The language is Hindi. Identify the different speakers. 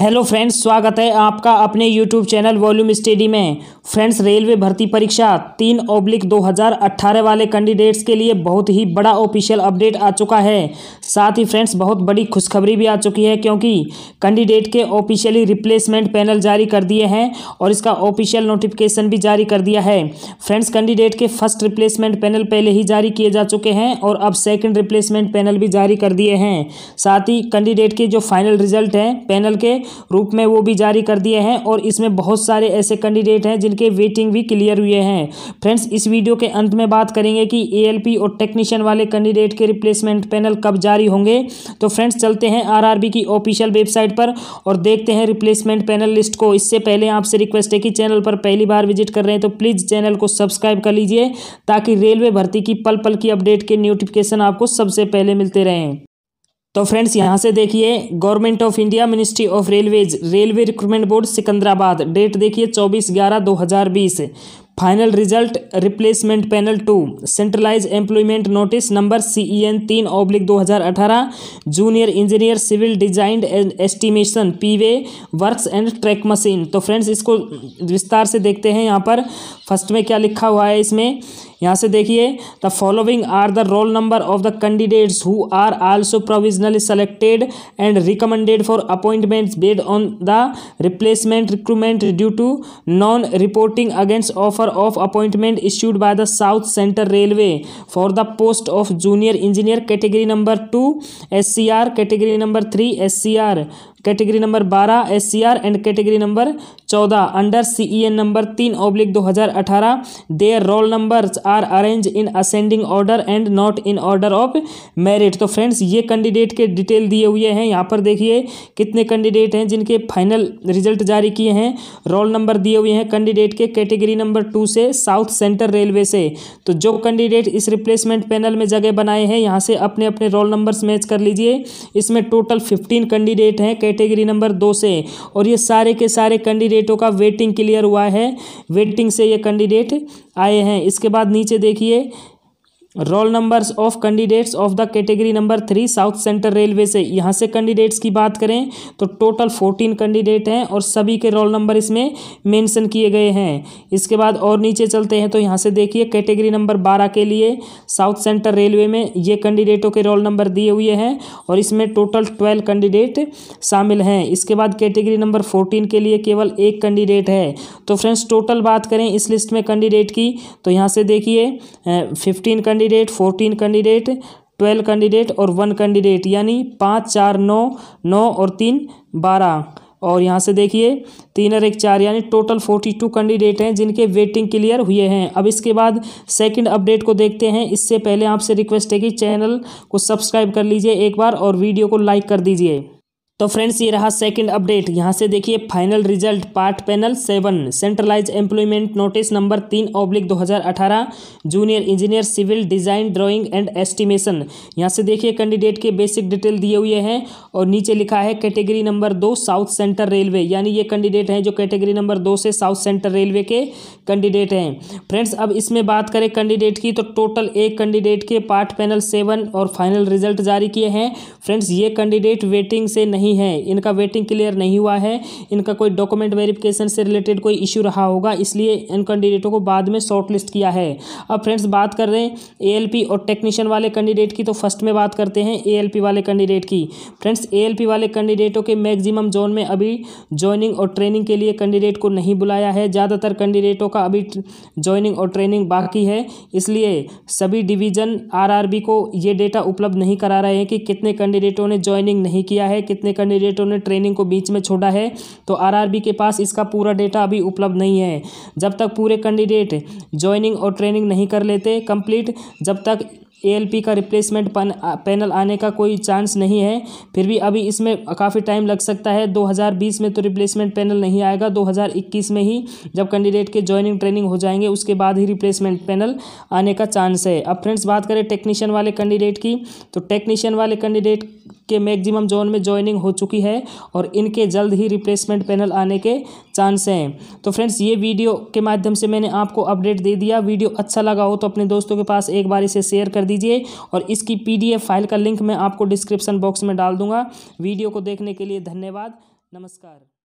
Speaker 1: हेलो फ्रेंड्स स्वागत है आपका अपने यूट्यूब चैनल वॉल्यूम स्टडी में फ्रेंड्स रेलवे भर्ती परीक्षा तीन ओब्लिक 2018 वाले कैंडिडेट्स के लिए बहुत ही बड़ा ऑफिशियल अपडेट आ चुका है साथ ही फ्रेंड्स बहुत बड़ी खुशखबरी भी आ चुकी है क्योंकि कैंडिडेट के ऑफिशियली रिप्लेसमेंट पैनल जारी कर दिए हैं और इसका ऑफिशियल नोटिफिकेशन भी जारी कर दिया है फ्रेंड्स कैंडिडेट के फर्स्ट रिप्लेसमेंट पैनल पहले ही जारी किए जा चुके हैं और अब सेकेंड रिप्लेसमेंट पैनल भी जारी कर दिए हैं साथ ही कैंडिडेट के जो फाइनल रिजल्ट हैं पैनल के रूप में वो भी जारी कर दिए हैं और इसमें बहुत सारे ऐसे कैंडिडेट हैं जिनके वेटिंग भी क्लियर हुए हैं फ्रेंड्स इस वीडियो के अंत में बात करेंगे कि ए और टेक्नीशियन वाले कैंडिडेट के रिप्लेसमेंट पैनल कब जारी होंगे तो फ्रेंड्स चलते हैं आर की ऑफिशियल वेबसाइट पर और देखते हैं रिप्लेसमेंट पैनल लिस्ट को इससे पहले आपसे रिक्वेस्ट है कि चैनल पर पहली बार विजिट कर रहे हैं तो प्लीज़ चैनल को सब्सक्राइब कर लीजिए ताकि रेलवे भर्ती की पल पल की अपडेट के नोटिफिकेशन आपको सबसे पहले मिलते रहें तो फ्रेंड्स यहाँ से देखिए government of India ministry of railways railway recruitment board Secunderabad date देखिए चौबीस ग्यारह दो हज़ार बीस final result replacement panel two centralise employment notice number C E N तीन ओब्लिक दो हज़ार अठारह junior engineer civil design and estimation P way works and track machine तो फ्रेंड्स इसको विस्तार से देखते हैं यहाँ पर फर्स्ट में क्या लिखा हुआ है इसमें यहाँ से देखिए the following are the roll number of the candidates who are also provisionally selected and recommended for appointments based on the replacement recruitment due to non reporting against offer of appointment issued by the South Central Railway for the post of junior engineer category number two S C R category number three S C R category number बारह S C R and category number चौदह अंडर सी ई एन नंबर तीन ओब्लिक दो हज़ार अठारह their roll number are arrange in ascending order and not in order of merit तो फ्रेंड्स ये कैंडिडेट के डिटेल दिए हुए हैं यहाँ पर देखिए कितने कैंडिडेट हैं जिनके फाइनल रिजल्ट जारी किए हैं रोल नंबर दिए हुए हैं कैंडिडेट के कैटेगरी नंबर टू से साउथ सेंट्रल रेलवे से तो जो कैंडिडेट इस रिप्लेसमेंट पैनल में जगह बनाए हैं यहाँ से अपने अपने रोल नंबर्स मैच कर लीजिए इसमें टोटल फिफ्टीन कैंडिडेट हैं कैटेगरी नंबर दो से और ये सारे के सारे कैंडिडेटों का वेटिंग क्लियर हुआ है वेटिंग से ये कैंडिडेट आए हैं इसके बाद नीचे देखिए roll numbers of candidates of the category number three South Central Railway से यहाँ से कैंडिडेट्स की बात करें तो टोटल फोर्टीन कैंडिडेट हैं और सभी के रोल नंबर इसमें मेंशन किए गए हैं इसके बाद और नीचे चलते हैं तो यहाँ से देखिए कैटेगरी नंबर बारह के लिए साउथ सेंट्रल रेलवे में ये कैंडिडेटों के रोल नंबर दिए हुए हैं और इसमें टोटल ट्वेल्व कैंडिडेट शामिल हैं इसके बाद कैटेगरी नंबर फोर्टीन के लिए केवल एक कैंडिडेट है तो फ्रेंड्स टोटल बात करें इस लिस्ट में कैंडिडेट की तो यहाँ से देखिए fifteen candidate candidate fourteen candidate twelve candidate और वन कैंडिडेट यानी पाँच चार नौ नौ और तीन बारह और यहाँ से देखिए तीन और एक चार यानी टोटल फोर्टी टू कैंडिडेट हैं जिनके वेटिंग क्लियर हुए हैं अब इसके बाद सेकंड अपडेट को देखते हैं इससे पहले आपसे रिक्वेस्ट है कि चैनल को सब्सक्राइब कर लीजिए एक बार और वीडियो को लाइक कर दीजिए तो फ्रेंड्स ये रहा सेकंड अपडेट यहाँ से देखिए final result part panel seven centralise employment notice number तीन ऑब्लिक दो हज़ार अठारह junior engineer civil design drawing and estimation यहाँ से देखिए कैंडिडेट के बेसिक डिटेल दिए हुए हैं और नीचे लिखा है कैटेगरी नंबर दो साउथ सेंटर रेलवे यानी ये कैंडिडेट हैं जो कैटेगरी नंबर दो से साउथ सेंटर रेलवे के कैंडिडेट हैं फ्रेंड्स अब इसमें बात करें कैंडिडेट की तो टोटल एक कैंडिडेट के पार्ट पैनल सेवन और फाइनल रिजल्ट जारी किए हैं फ्रेंड्स ये कैंडिडेट वेटिंग से नहीं नहीं है इनका वेटिंग क्लियर नहीं हुआ है इनका कोई डॉक्यूमेंट वेरिफिकेशन से रिलेटेड कोई इश्यू रहा होगा इसलिए इन कैंडिडेटों को बाद में शॉर्टलिस्ट किया है अब फ्रेंड्स बात कर रहे हैं ए और टेक्नीशियन वाले कैंडिडेट की तो फर्स्ट में बात करते हैं ए वाले कैंडिडेट की फ्रेंड्स ए वाले कैंडिडेटों के मैक्सिमम जोन में अभी ज्वाइनिंग और ट्रेनिंग के लिए कैंडिडेट को नहीं बुलाया है ज़्यादातर कैंडिडेटों का अभी ज्वाइनिंग और ट्रेनिंग बाकी है इसलिए सभी डिवीज़न आरआरबी को ये डेटा उपलब्ध नहीं करा रहे हैं कि कितने कैंडिडेटों ने ज्वाइनिंग नहीं किया है कितने कैंडिडेटों ने ट्रेनिंग को बीच में छोड़ा है तो आरआरबी के पास इसका पूरा डेटा अभी उपलब्ध नहीं है जब तक पूरे कैंडिडेट ज्वाइनिंग और ट्रेनिंग नहीं कर लेते कंप्लीट जब तक ए का रिप्लेसमेंट पैनल आने का कोई चांस नहीं है फिर भी अभी इसमें काफ़ी टाइम लग सकता है 2020 में तो रिप्लेसमेंट पैनल नहीं आएगा 2021 में ही जब कैंडिडेट के ज्वाइनिंग ट्रेनिंग हो जाएंगे उसके बाद ही रिप्लेसमेंट पैनल आने का चांस है अब फ्रेंड्स बात करें टेक्नीशियन वाले कैंडिडेट की तो टेक्नीशियन वाले कैंडिडेट के मैक्सिमम जोन में ज्वाइनिंग हो चुकी है और इनके जल्द ही रिप्लेसमेंट पैनल आने के चांस हैं तो फ्रेंड्स ये वीडियो के माध्यम से मैंने आपको अपडेट दे दिया वीडियो अच्छा लगा हो तो अपने दोस्तों के पास एक बार इसे शेयर कर दीजिए और इसकी पीडीएफ फाइल का लिंक मैं आपको डिस्क्रिप्शन बॉक्स में डाल दूंगा वीडियो को देखने के लिए धन्यवाद नमस्कार